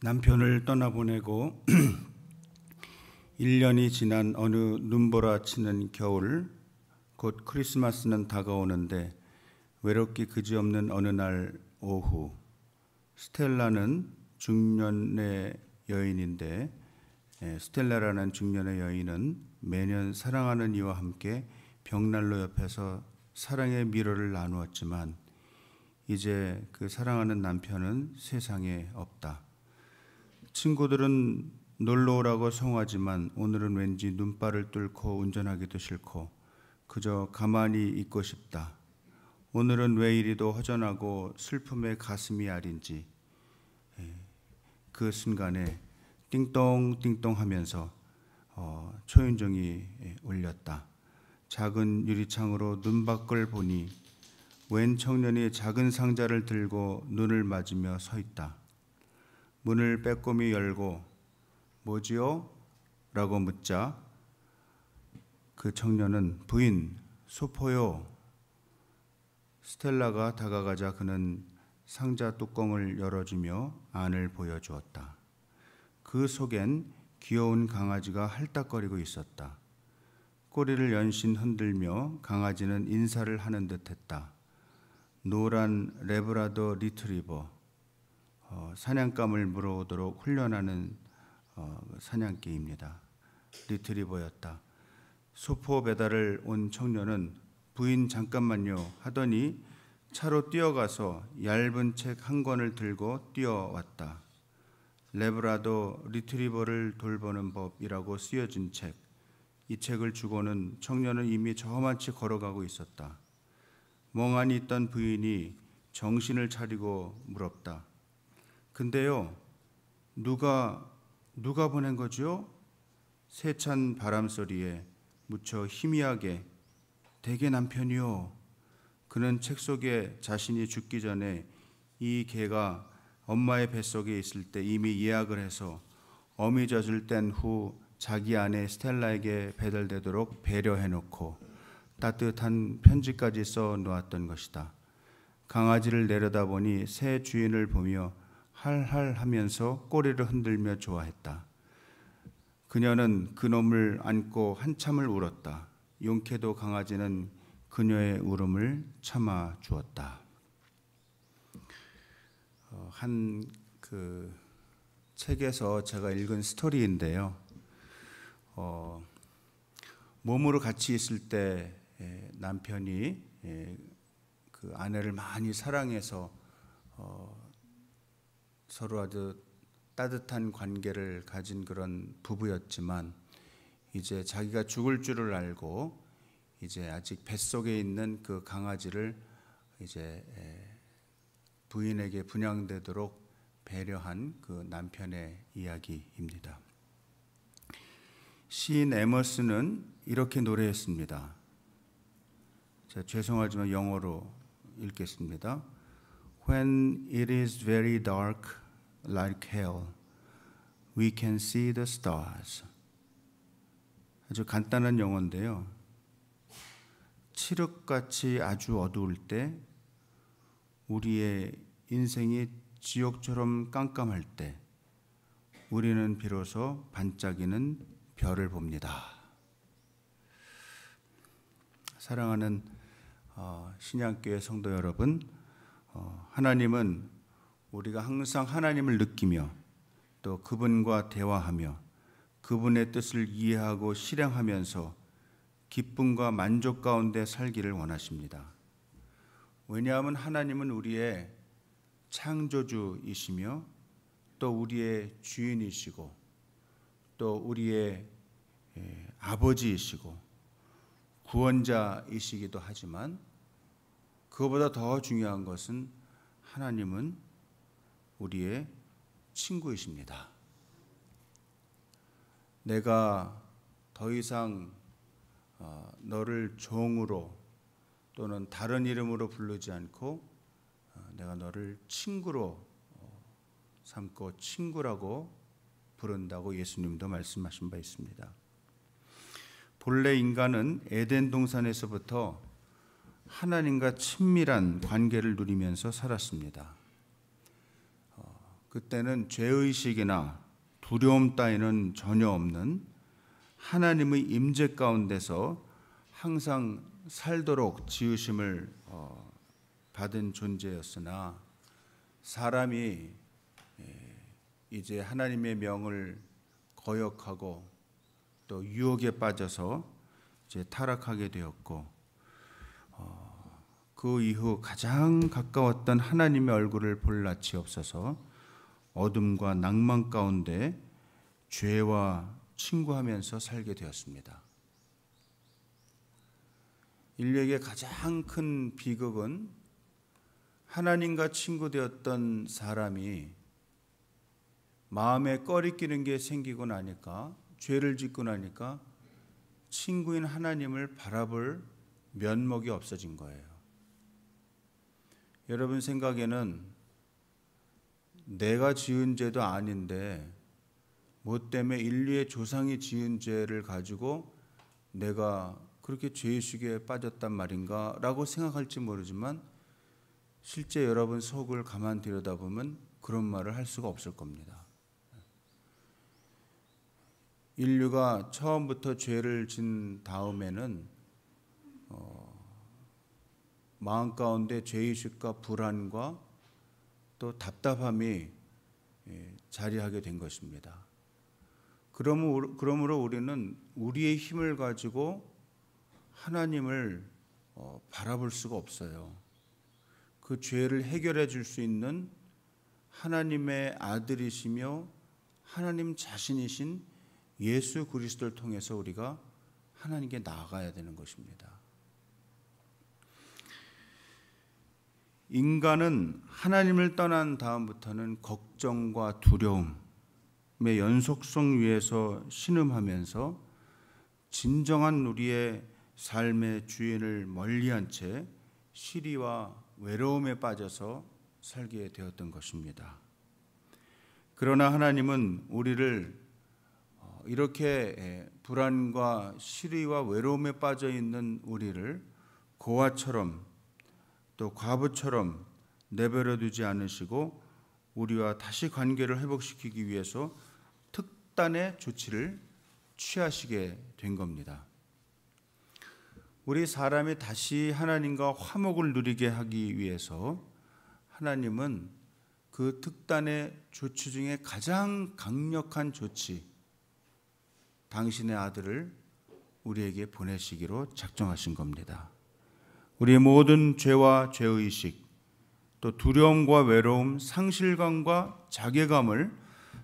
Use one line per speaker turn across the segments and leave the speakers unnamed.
남편을 떠나보내고 1년이 지난 어느 눈보라 치는 겨울 곧 크리스마스는 다가오는데 외롭기 그지없는 어느 날 오후 스텔라는 중년의 여인인데 예, 스텔라라는 중년의 여인은 매년 사랑하는 이와 함께 벽난로 옆에서 사랑의 미로를 나누었지만 이제 그 사랑하는 남편은 세상에 없다. 친구들은 놀러 오라고 성하지만 오늘은 왠지 눈발을 뚫고 운전하기도 싫고 그저 가만히 있고 싶다. 오늘은 왜 이리도 허전하고 슬픔에 가슴이 아린지 예, 그 순간에 띵동 띵동 하면서 어, 초인종이 예, 울렸다. 작은 유리창으로 눈밖을 보니 웬 청년이 작은 상자를 들고 눈을 맞으며 서 있다. 문을 빼꼼히 열고 뭐지요? 라고 묻자 그 청년은 부인 소포요 스텔라가 다가가자 그는 상자 뚜껑을 열어주며 안을 보여주었다. 그 속엔 귀여운 강아지가 할딱거리고 있었다. 꼬리를 연신 흔들며 강아지는 인사를 하는 듯했다. 노란 레브라더 리트리버 어, 사냥감을 물어오도록 훈련하는 어, 사냥개입니다. 리트리버였다. 소포 배달을 온 청년은 부인 잠깐만요 하더니 차로 뛰어가서 얇은 책 한 권을 들고 뛰어왔다. 레브라도 리트리버를 돌보는 법이라고 쓰여진 책. 이 책을 주고는 청년은 이미 저만치 걸어가고 있었다. 멍하니 있던 부인이 정신을 차리고 물었다. 근데요, 누가, 누가 보낸 거지요? 세찬 바람 소리에 무쳐 희미하게 대개 남편이요. 그는 책 속에 자신이 죽기 전에 이 개가 엄마의 뱃속에 있을 때 이미 예약을 해서 어미 젖을 뗀 후 자기 아내 스텔라에게 배달되도록 배려해놓고 따뜻한 편지까지 써 놓았던 것이다. 강아지를 내려다보니 새 주인을 보며 할할 하면서 꼬리를 흔들며 좋아했다. 그녀는 그놈을 안고 한참을 울었다. 용케도 강아지는 그녀의 울음을 참아 주었다. 어, 한그 책에서 제가 읽은 스토리인데요. 어, 몸으로 같이 있을 때 예, 남편이 예, 그 아내를 많이 사랑해서 어, 서로 아주 따뜻한 관계를 가진 그런 부부였지만 이제 자기가 죽을 줄을 알고 이제 아직 뱃속에 있는 그 강아지를 이제 부인에게 분양되도록 배려한 그 남편의 이야기입니다. 시인 에머스는 이렇게 노래했습니다. 죄송하지만 영어로 읽겠습니다. When it is very dark, like hell, we can see the stars. 아주 간단한 영어인데요. 칠흑같이 아주 어두울 때, 우리의 인생이 지옥처럼 깜깜할 때, 우리는 비로소 반짝이는 별을 봅니다. 사랑하는 어, 신양교회 성도 여러분, 어, 하나님은 우리가 항상 하나님을 느끼며 또 그분과 대화하며 그분의 뜻을 이해하고 실행하면서 기쁨과 만족 가운데 살기를 원하십니다. 왜냐하면 하나님은 우리의 창조주이시며 또 우리의 주인이시고 또 우리의 예, 아버지이시고 구원자이시기도 하지만 그거보다 더 중요한 것은 하나님은 우리의 친구이십니다. 내가 더 이상 어, 너를 종으로 또는 다른 이름으로 부르지 않고 어, 내가 너를 친구로 어, 삼고 친구라고 부른다고 예수님도 말씀하신 바 있습니다. 본래 인간은 에덴 동산에서부터 하나님과 친밀한 관계를 누리면서 살았습니다. 어, 그때는 죄의식이나 두려움 따위는 전혀 없는 하나님의 임재 가운데서 항상 살도록 지으심을 어, 받은 존재였으나 사람이 예, 이제 하나님의 명을 거역하고 또 유혹에 빠져서 이제 타락하게 되었고 그 이후 가장 가까웠던 하나님의 얼굴을 볼 낯이 없어서 어둠과 낭만 가운데 죄와 친구하면서 살게 되었습니다. 인류에게 가장 큰 비극은 하나님과 친구되었던 사람이 마음에 꺼리끼는 게 생기고 나니까 죄를 짓고 나니까 친구인 하나님을 바라볼 면목이 없어진 거예요. 여러분 생각에는 내가 지은 죄도 아닌데 뭐 때문에 인류의 조상이 지은 죄를 가지고 내가 그렇게 죄의식에 빠졌단 말인가라고 생각할지 모르지만 실제 여러분 속을 가만 들여다보면 그런 말을 할 수가 없을 겁니다. 인류가 처음부터 죄를 진 다음에는 어, 마음 가운데 죄의식과 불안과 또 답답함이 예, 자리하게 된 것입니다. 그러므로 우리는 우리의 힘을 가지고 하나님을 어, 바라볼 수가 없어요. 그 죄를 해결해 줄 수 있는 하나님의 아들이시며 하나님 자신이신 예수 그리스도를 통해서 우리가 하나님께 나아가야 되는 것입니다. 인간은 하나님을 떠난 다음부터는 걱정과 두려움의 연속성 위에서 신음하면서 진정한 우리의 삶의 주인을 멀리한 채 시리와 외로움에 빠져서 살게 되었던 것입니다. 그러나 하나님은 우리를 어, 이렇게 불안과 시리와 외로움에 빠져 있는 우리를 고아처럼 또 과부처럼 내버려 두지 않으시고 우리와 다시 관계를 회복시키기 위해서 특단의 조치를 취하시게 된 겁니다. 우리 사람이 다시 하나님과 화목을 누리게 하기 위해서 하나님은 그 특단의 조치 중에 가장 강력한 조치, 당신의 아들을 우리에게 보내시기로 작정하신 겁니다. 우리의 모든 죄와 죄의식, 또 두려움과 외로움, 상실감과 자괴감을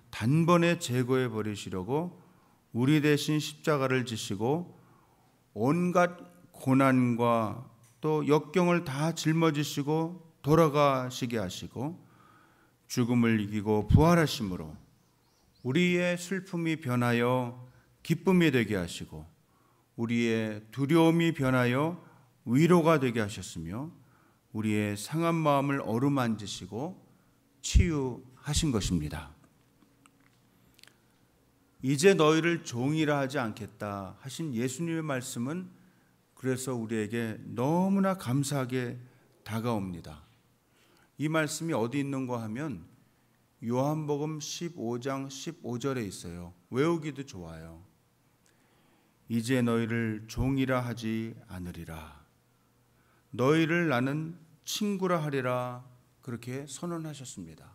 단번에 제거해 버리시려고 우리 대신 십자가를 지시고 온갖 고난과 또 역경을 다 짊어지시고 돌아가시게 하시고 죽음을 이기고 부활하심으로 우리의 슬픔이 변하여 기쁨이 되게 하시고 우리의 두려움이 변하여 위로가 되게 하셨으며 우리의 상한 마음을 어루만지시고 치유하신 것입니다. 이제 너희를 종이라 하지 않겠다 하신 예수님의 말씀은 그래서 우리에게 너무나 감사하게 다가옵니다. 이 말씀이 어디 있는가 하면 요한복음 15장 15절에 있어요. 외우기도 좋아요. 이제 너희를 종이라 하지 않으리라. 너희를 나는 친구라 하리라 그렇게 선언하셨습니다.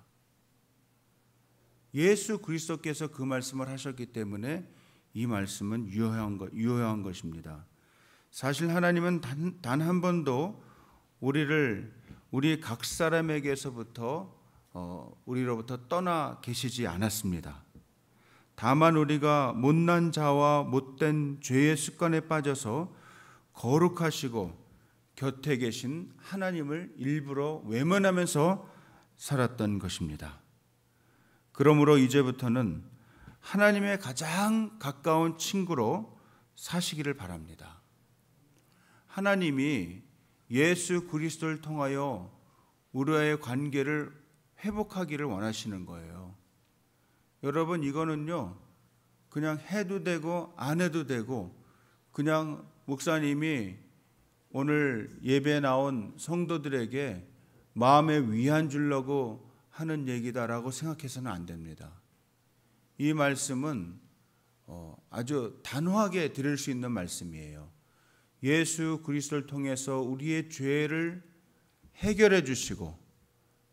예수 그리스도께서 그 말씀을 하셨기 때문에 이 말씀은 유효한, 것, 유효한 것입니다. 사실 하나님은 단 한 번도 우리를 우리 각 사람에게서부터 어, 우리로부터 떠나 계시지 않았습니다. 다만 우리가 못난 자와 못된 죄의 습관에 빠져서 거룩하시고 곁에 계신 하나님을 일부러 외면하면서 살았던 것입니다. 그러므로 이제부터는 하나님의 가장 가까운 친구로 사시기를 바랍니다. 하나님이 예수 그리스도를 통하여 우리와의 관계를 회복하기를 원하시는 거예요. 여러분 이거는요. 그냥 해도 되고 안 해도 되고 그냥 목사님이 오늘 예배 나온 성도들에게 마음에 위안 주려고 하는 얘기다라고 생각해서는 안 됩니다. 이 말씀은 어, 아주 단호하게 드릴 수 있는 말씀이에요. 예수 그리스도를 통해서 우리의 죄를 해결해 주시고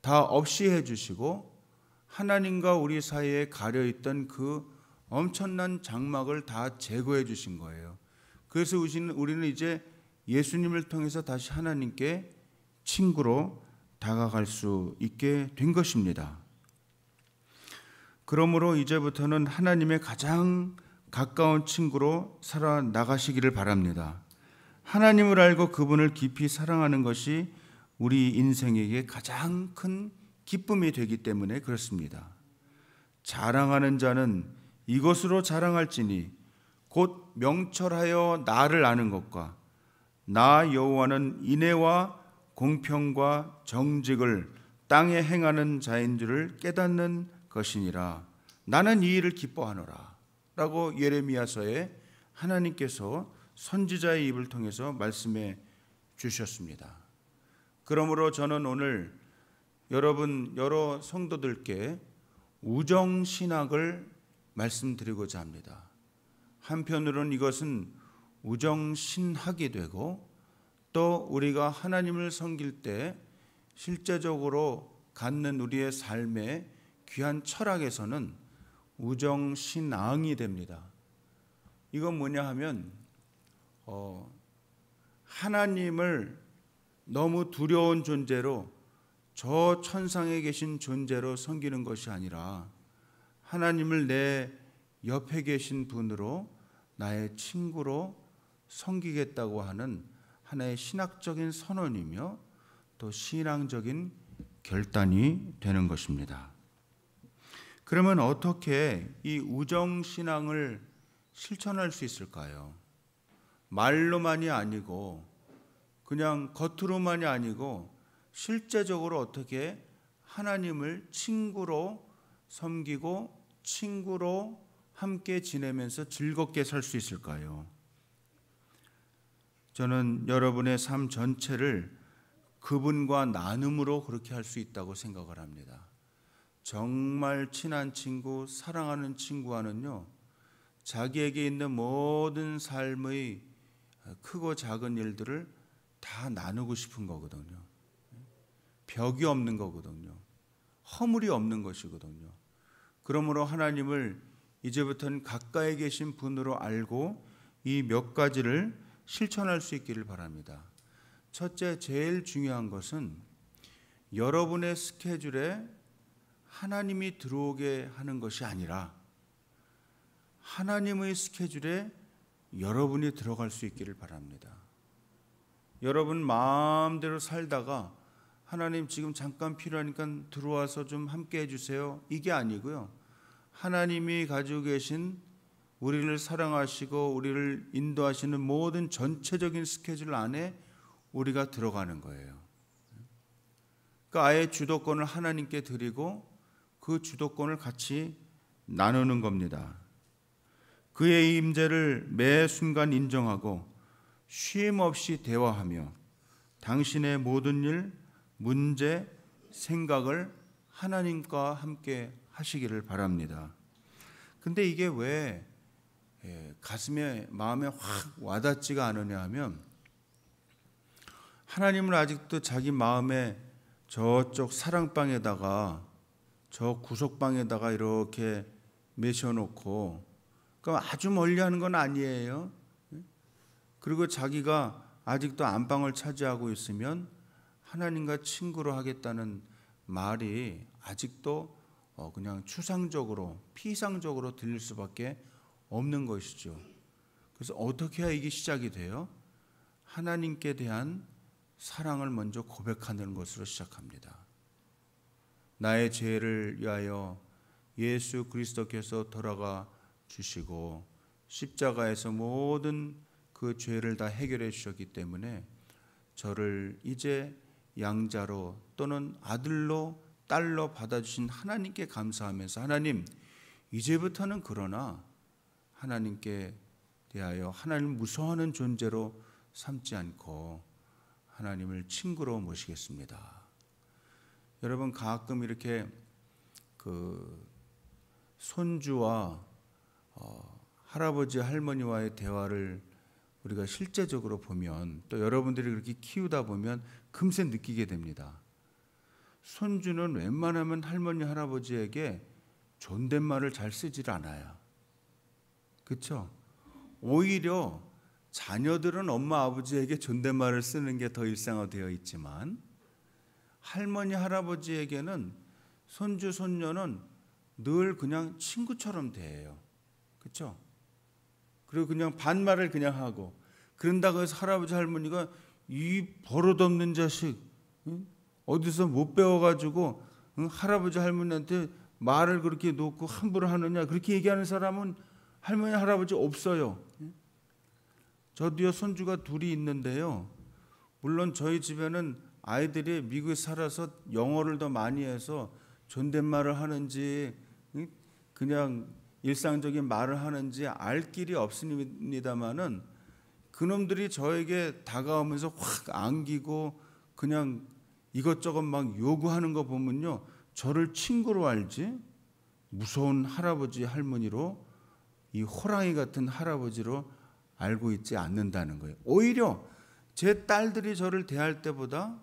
다 없이 해 주시고 하나님과 우리 사이에 가려 있던 그 엄청난 장막을 다 제거해 주신 거예요. 그래서 우리는 이제 예수님을 통해서 다시 하나님께 친구로 다가갈 수 있게 된 것입니다. 그러므로 이제부터는 하나님의 가장 가까운 친구로 살아나가시기를 바랍니다. 하나님을 알고 그분을 깊이 사랑하는 것이 우리 인생에게 가장 큰 기쁨이 되기 때문에 그렇습니다. 자랑하는 자는 이것으로 자랑할지니 곧 명철하여 나를 아는 것과 나 여호와는 인애와 공평과 정직을 땅에 행하는 자인 줄을 깨닫는 것이니라. 나는 이 일을 기뻐하노라라고 예레미야서에 하나님께서 선지자의 입을 통해서 말씀해 주셨습니다. 그러므로 저는 오늘 여러분 여러 성도들께 우정 신학을 말씀드리고자 합니다. 한편으로는 이것은 우정신학이 되고 또 우리가 하나님을 섬길 때 실제적으로 갖는 우리의 삶의 귀한 철학에서는 우정신앙이 됩니다. 이건 뭐냐 하면 어, 하나님을 너무 두려운 존재로 저 천상에 계신 존재로 섬기는 것이 아니라 하나님을 내 옆에 계신 분으로 나의 친구로 섬기겠다고 하는 하나의 신학적인 선언이며 또 신앙적인 결단이 되는 것입니다. 그러면 어떻게 이 우정 신앙을 실천할 수 있을까요? 말로만이 아니고 그냥 겉으로만이 아니고 실제적으로 어떻게 하나님을 친구로 섬기고 친구로 함께 지내면서 즐겁게 살 수 있을까요? 저는 여러분의 삶 전체를 그분과 나눔으로 그렇게 할 수 있다고 생각을 합니다. 정말 친한 친구, 사랑하는 친구와는요, 자기에게 있는 모든 삶의 크고 작은 일들을 다 나누고 싶은 거거든요. 벽이 없는 거거든요. 허물이 없는 것이거든요. 그러므로 하나님을 이제부터는 가까이 계신 분으로 알고 이 몇 가지를 실천할 수 있기를 바랍니다. 첫째, 제일 중요한 것은 여러분의 스케줄에 하나님이 들어오게 하는 것이 아니라 하나님의 스케줄에 여러분이 들어갈 수 있기를 바랍니다. 여러분 마음대로 살다가 하나님 지금 잠깐 필요하니까 들어와서 좀 함께 해주세요. 이게 아니고요. 하나님이 가지고 계신 우리를 사랑하시고 우리를 인도하시는 모든 전체적인 스케줄 안에 우리가 들어가는 거예요. 그러니까 아예 주도권을 하나님께 드리고 그 주도권을 같이 나누는 겁니다. 그의 임재를 매 순간 인정하고 쉼 없이 대화하며 당신의 모든 일, 문제, 생각을 하나님과 함께 하시기를 바랍니다. 근데 이게 왜 예, 가슴에 마음에 확 와닿지가 않으냐 하면 하나님은 아직도 자기 마음에 저쪽 사랑방에다가 저 구석방에다가 이렇게 메셔놓고 그러니까 아주 멀리하는 건 아니에요. 그리고 자기가 아직도 안방을 차지하고 있으면 하나님과 친구로 하겠다는 말이 아직도 어, 그냥 추상적으로 피상적으로 들릴 수밖에 없. 없는 것이죠. 그래서 어떻게 해야 이게 시작이 돼요? 하나님께 대한 사랑을 먼저 고백하는 것으로 시작합니다. 나의 죄를 위하여 예수 그리스도께서 돌아가 주시고 십자가에서 모든 그 죄를 다 해결해 주셨기 때문에 저를 이제 양자로 또는 아들로 딸로 받아주신 하나님께 감사하면서 하나님 이제부터는 그러나 하나님께 대하여 하나님 무서워하는 존재로 삼지 않고 하나님을 친구로 모시겠습니다. 여러분 가끔 이렇게 그 손주와 어, 할아버지 할머니와의 대화를 우리가 실제적으로 보면 또 여러분들이 그렇게 키우다 보면 금세 느끼게 됩니다. 손주는 웬만하면 할머니 할아버지에게 존댓말을 잘 쓰질 않아요. 그렇죠? 오히려 자녀들은 엄마 아버지에게 존댓말을 쓰는 게 더 일상화되어 있지만 할머니 할아버지에게는 손주 손녀는 늘 그냥 친구처럼 대해요. 그렇죠? 그리고 그냥 반말을 그냥 하고 그런다고 해서 할아버지 할머니가 이 버릇없는 자식 응? 어디서 못 배워가지고 응? 할아버지 할머니한테 말을 그렇게 놓고 함부로 하느냐 그렇게 얘기하는 사람은 할머니 할아버지 없어요. 저도요 손주가 둘이 있는데요. 물론 저희 집에는 아이들이 미국에 살아서 영어를 더 많이 해서 존댓말을 하는지 그냥 일상적인 말을 하는지 알 길이 없습니다만은 그놈들이 저에게 다가오면서 확 안기고 그냥 이것저것 막 요구하는 거 보면요 저를 친구로 알지 무서운 할아버지 할머니로 이 호랑이 같은 할아버지로 알고 있지 않는다는 거예요. 오히려 제 딸들이 저를 대할 때보다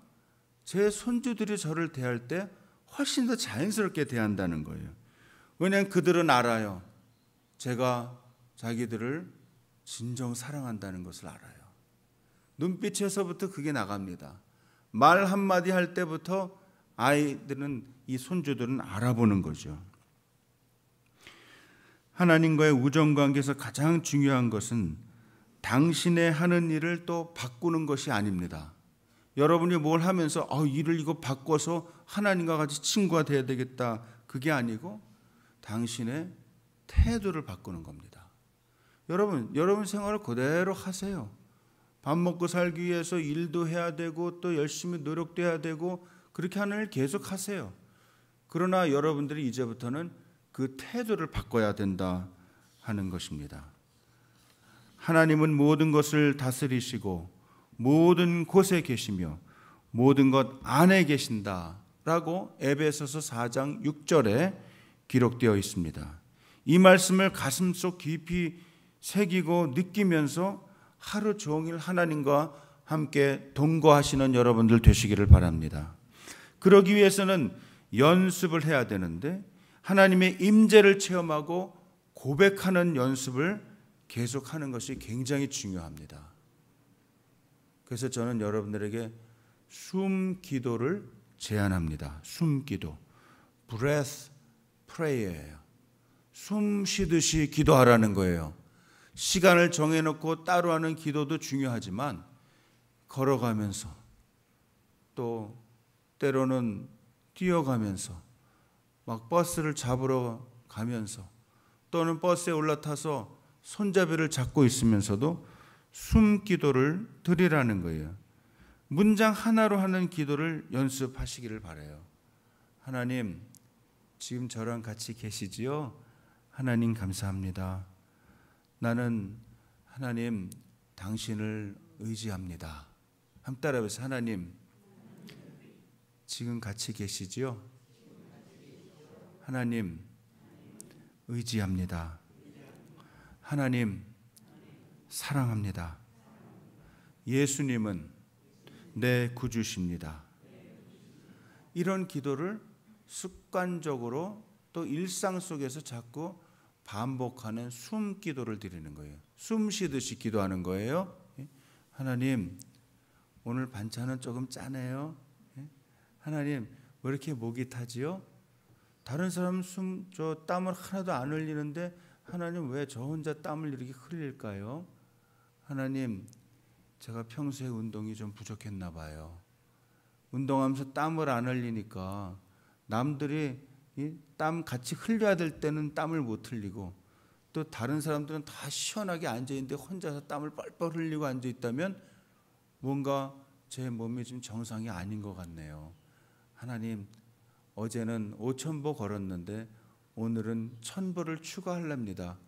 제 손주들이 저를 대할 때 훨씬 더 자연스럽게 대한다는 거예요. 왜냐하면 그들은 알아요. 제가 자기들을 진정 사랑한다는 것을 알아요. 눈빛에서부터 그게 나갑니다. 말 한마디 할 때부터 아이들은 이 손주들은 알아보는 거죠. 하나님과의 우정 관계에서 가장 중요한 것은 당신의 하는 일을 또 바꾸는 것이 아닙니다. 여러분이 뭘 하면서 어, 일을 이거 바꿔서 하나님과 같이 친구가 돼야 되겠다. 그게 아니고 당신의 태도를 바꾸는 겁니다. 여러분, 여러분 생활을 그대로 하세요. 밥 먹고 살기 위해서 일도 해야 되고 또 열심히 노력돼야 되고 그렇게 하는 일 계속 하세요. 그러나 여러분들이 이제부터는 그 태도를 바꿔야 된다 하는 것입니다. 하나님은 모든 것을 다스리시고 모든 곳에 계시며 모든 것 안에 계신다라고 에베소서 4장 6절에 기록되어 있습니다. 이 말씀을 가슴속 깊이 새기고 느끼면서 하루 종일 하나님과 함께 동거하시는 여러분들 되시기를 바랍니다. 그러기 위해서는 연습을 해야 되는데 하나님의 임재를 체험하고 고백하는 연습을 계속하는 것이 굉장히 중요합니다. 그래서 저는 여러분들에게 숨 기도를 제안합니다. 숨 기도. breath prayer예요. 숨 쉬듯이 기도하라는 거예요. 시간을 정해놓고 따로 하는 기도도 중요하지만 걸어가면서 또 때로는 뛰어가면서 막 버스를 잡으러 가면서 또는 버스에 올라타서 손잡이를 잡고 있으면서도 숨 기도를 드리라는 거예요. 문장 하나로 하는 기도를 연습하시기를 바래요. 하나님, 지금 저랑 같이 계시지요? 하나님 감사합니다. 나는 하나님 당신을 의지합니다. 함따라해서 하나님 지금 같이 계시지요? 하나님 의지합니다. 하나님 사랑합니다. 예수님은 내 구주십니다. 이런 기도를 습관적으로 또 일상 속에서 자꾸 반복하는 숨 기도를 드리는 거예요. 숨 쉬듯이 기도하는 거예요. 예? 하나님, 오늘 반찬은 조금 짜네요. 예? 하나님, 왜 이렇게 목이 타지요? 다른 사람 숨저 땀을 하나도 안 흘리는데 하나님 왜 저 혼자 땀을 이렇게 흘릴까요? 하나님 제가 평소에 운동이 좀 부족했나 봐요. 운동하면서 땀을 안 흘리니까 남들이 땀 같이 흘려야 될 때는 땀을 못 흘리고 또 다른 사람들은 다 시원하게 앉아 있는데 혼자서 땀을 뻘뻘 흘리고 앉아 있다면 뭔가 제 몸이 지금 정상이 아닌 것 같네요. 하나님 어제는 5천보 걸었는데 오늘은 천보를 추가할랍니다.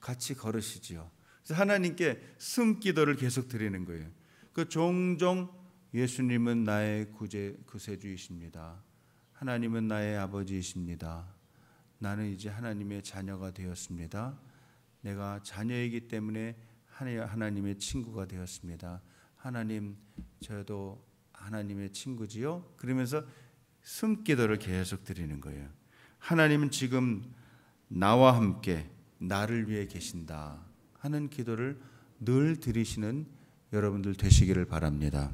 같이 걸으시지요. 그래서 하나님께 숨기도를 계속 드리는 거예요. 그 종종 예수님은 나의 구제 구세주이십니다. 하나님은 나의 아버지이십니다. 나는 이제 하나님의 자녀가 되었습니다. 내가 자녀이기 때문에 하나님의 친구가 되었습니다. 하나님 저도 하나님의 친구지요. 그러면서 숨기도를 계속 드리는 거예요. 하나님은 지금 나와 함께 나를 위해 계신다 하는 기도를 늘 드리시는 여러분들 되시기를 바랍니다.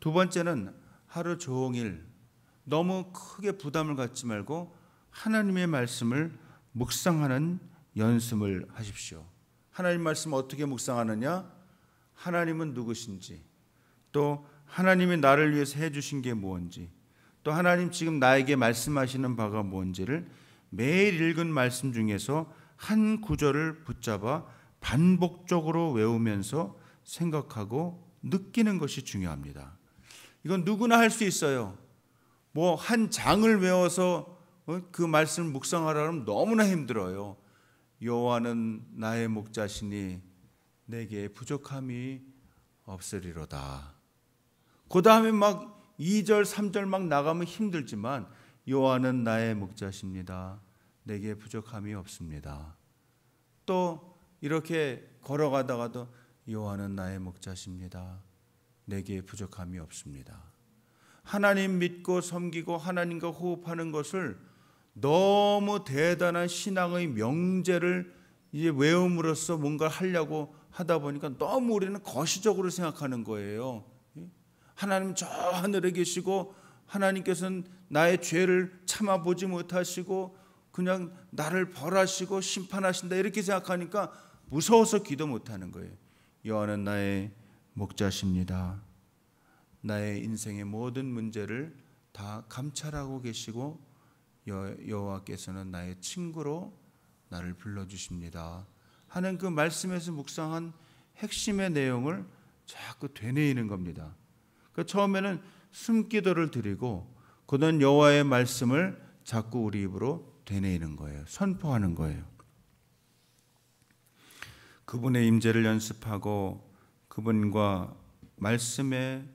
두 번째는 하루 종일 너무 크게 부담을 갖지 말고 하나님의 말씀을 묵상하는 연습을 하십시오. 하나님 말씀 어떻게 묵상하느냐? 하나님은 누구신지 또 하나님이 나를 위해서 해 주신 게 무엇인지 또 하나님 지금 나에게 말씀하시는 바가 뭔지를 매일 읽은 말씀 중에서 한 구절을 붙잡아 반복적으로 외우면서 생각하고 느끼는 것이 중요합니다. 이건 누구나 할 수 있어요. 뭐 한 장을 외워서 어, 그 말씀을 묵상하라면 너무나 힘들어요. 여호와는 나의 목자시니 내게 부족함이 없으리로다. 그 다음에 막 2절, 3절 막 나가면 힘들지만 요한은 나의 목자십니다. 내게 부족함이 없습니다. 또 이렇게 걸어가다가도 요한은 나의 목자십니다. 내게 부족함이 없습니다. 하나님 믿고 섬기고 하나님과 호흡하는 것을 너무 대단한 신앙의 명제를 이제 외움으로써 뭔가 하려고 하다 보니까 너무 우리는 거시적으로 생각하는 거예요. 하나님 저 하늘에 계시고 하나님께서는 나의 죄를 참아보지 못하시고 그냥 나를 벌하시고 심판하신다 이렇게 생각하니까 무서워서 기도 못하는 거예요. 여호와는 나의 목자십니다. 나의 인생의 모든 문제를 다 감찰하고 계시고 여호와께서는 나의 친구로 나를 불러주십니다. 하는 그 말씀에서 묵상한 핵심의 내용을 자꾸 되뇌이는 겁니다. 그 처음에는 숨기도를 드리고 그는 여호와의 말씀을 자꾸 우리 입으로 되뇌이는 거예요. 선포하는 거예요. 그분의 임재를 연습하고 그분과 말씀에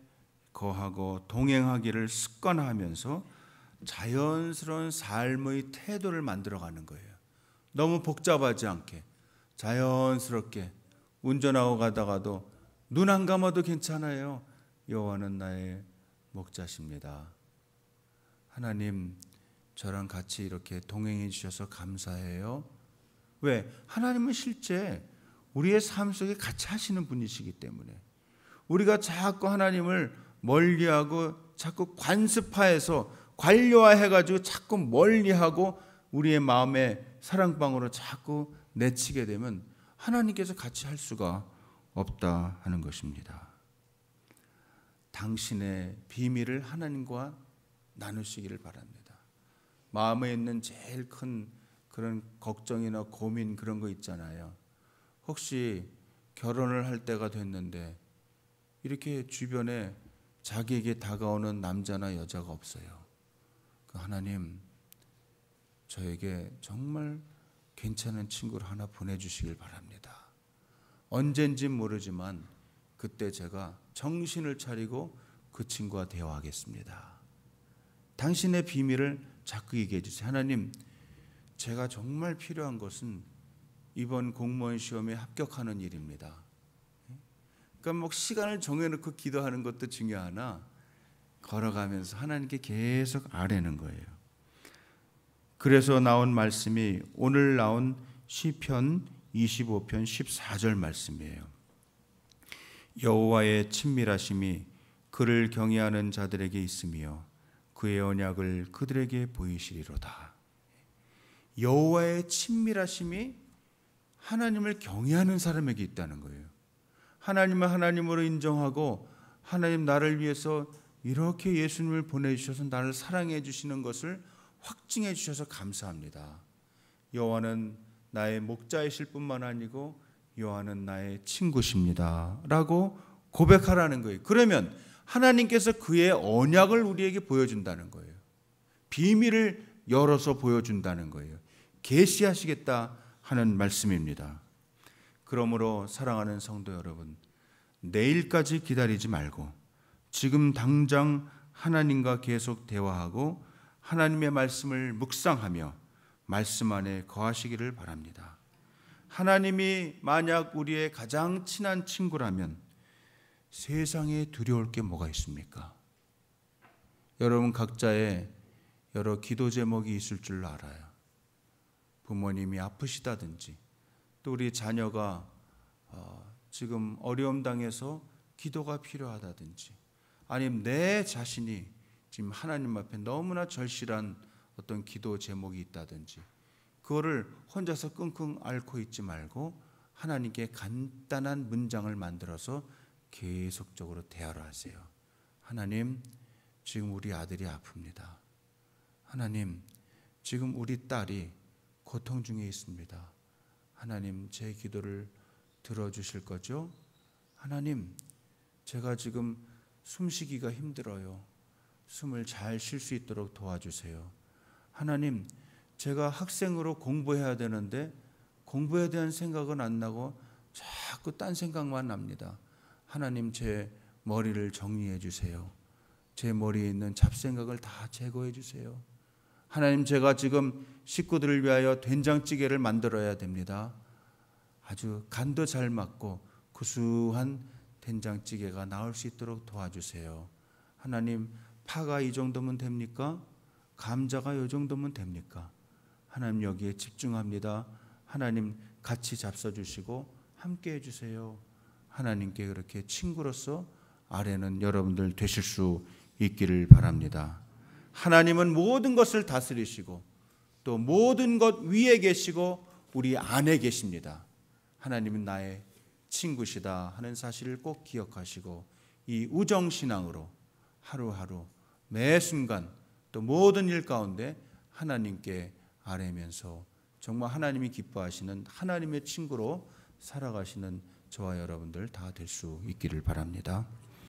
거하고 동행하기를 습관화하면서 자연스러운 삶의 태도를 만들어가는 거예요. 너무 복잡하지 않게 자연스럽게 운전하고 가다가도 눈 안 감아도 괜찮아요. 여호와는 나의 목자십니다. 하나님, 저랑 같이 이렇게 동행해 주셔서 감사해요. 왜? 하나님은 실제 우리의 삶 속에 같이 하시는 분이시기 때문에 우리가 자꾸 하나님을 멀리하고 자꾸 관습화해서 관료화해가지고 자꾸 멀리하고 우리의 마음에 사랑방으로 자꾸 내치게 되면 하나님께서 같이 할 수가 없다 하는 것입니다. 당신의 비밀을 하나님과 나누시기를 바랍니다. 마음에 있는 제일 큰 그런 걱정이나 고민 그런 거 있잖아요. 혹시 결혼을 할 때가 됐는데 이렇게 주변에 자기에게 다가오는 남자나 여자가 없어요. 그 하나님, 저에게 정말 괜찮은 친구를 하나 보내주시길 바랍니다. 언젠진 모르지만 그때 제가 정신을 차리고 그 친구와 대화하겠습니다. 당신의 비밀을 자꾸 얘기해 주세요. 하나님, 제가 정말 필요한 것은 이번 공무원 시험에 합격하는 일입니다. 그러니까 막 뭐 시간을 정해놓고 기도하는 것도 중요하나 걸어가면서 하나님께 계속 아뢰는 거예요. 그래서 나온 말씀이 오늘 나온 시편 25편 14절 말씀이에요. 여호와의 친밀하심이 그를 경외하는 자들에게 있으며 그의 언약을 그들에게 보이시리로다. 여호와의 친밀하심이 하나님을 경외하는 사람에게 있다는 거예요. 하나님을 하나님으로 인정하고 하나님 나를 위해서 이렇게 예수님을 보내주셔서 나를 사랑해 주시는 것을 확증해 주셔서 감사합니다. 여호와는 나의 목자이실 뿐만 아니고 요한은 나의 친구십니다. 라고 고백하라는 거예요. 그러면 하나님께서 그의 언약을 우리에게 보여준다는 거예요. 비밀을 열어서 보여준다는 거예요. 계시하시겠다 하는 말씀입니다. 그러므로 사랑하는 성도 여러분, 내일까지 기다리지 말고 지금 당장 하나님과 계속 대화하고 하나님의 말씀을 묵상하며 말씀 안에 거하시기를 바랍니다. 하나님이 만약 우리의 가장 친한 친구라면 세상에 두려울 게 뭐가 있습니까? 여러분 각자의 여러 기도 제목이 있을 줄 알아요. 부모님이 아프시다든지 또 우리 자녀가 어, 지금 어려움 당해서 기도가 필요하다든지 아니면 내 자신이 지금 하나님 앞에 너무나 절실한 어떤 기도 제목이 있다든지 그거를 혼자서 끙끙 앓고 있지 말고 하나님께 간단한 문장을 만들어서 계속적으로 대화를 하세요. 하나님, 지금 우리 아들이 아픕니다. 하나님, 지금 우리 딸이 고통 중에 있습니다. 하나님, 제 기도를 들어주실 거죠? 하나님, 제가 지금 숨쉬기가 힘들어요. 숨을 잘 쉴 수 있도록 도와주세요. 하나님, 제가 학생으로 공부해야 되는데 공부에 대한 생각은 안 나고 자꾸 딴 생각만 납니다. 하나님 제 머리를 정리해 주세요. 제 머리에 있는 잡생각을 다 제거해 주세요. 하나님 제가 지금 식구들을 위하여 된장찌개를 만들어야 됩니다. 아주 간도 잘 맞고 구수한 된장찌개가 나올 수 있도록 도와주세요. 하나님 파가 이 정도면 됩니까? 감자가 이 정도면 됩니까? 하나님 여기에 집중합니다. 하나님 같이 잡숴주시고 함께 해주세요. 하나님께 그렇게 친구로서 아래는 여러분들 되실 수 있기를 바랍니다. 하나님은 모든 것을 다스리시고 또 모든 것 위에 계시고 우리 안에 계십니다. 하나님은 나의 친구시다 하는 사실을 꼭 기억하시고 이 우정신앙으로 하루하루 매 순간 또 모든 일 가운데 하나님께 아래면서 정말 하나님이 기뻐하시는 하나님의 친구로 살아가시는 저와 여러분들 다 될 수 있기를 바랍니다.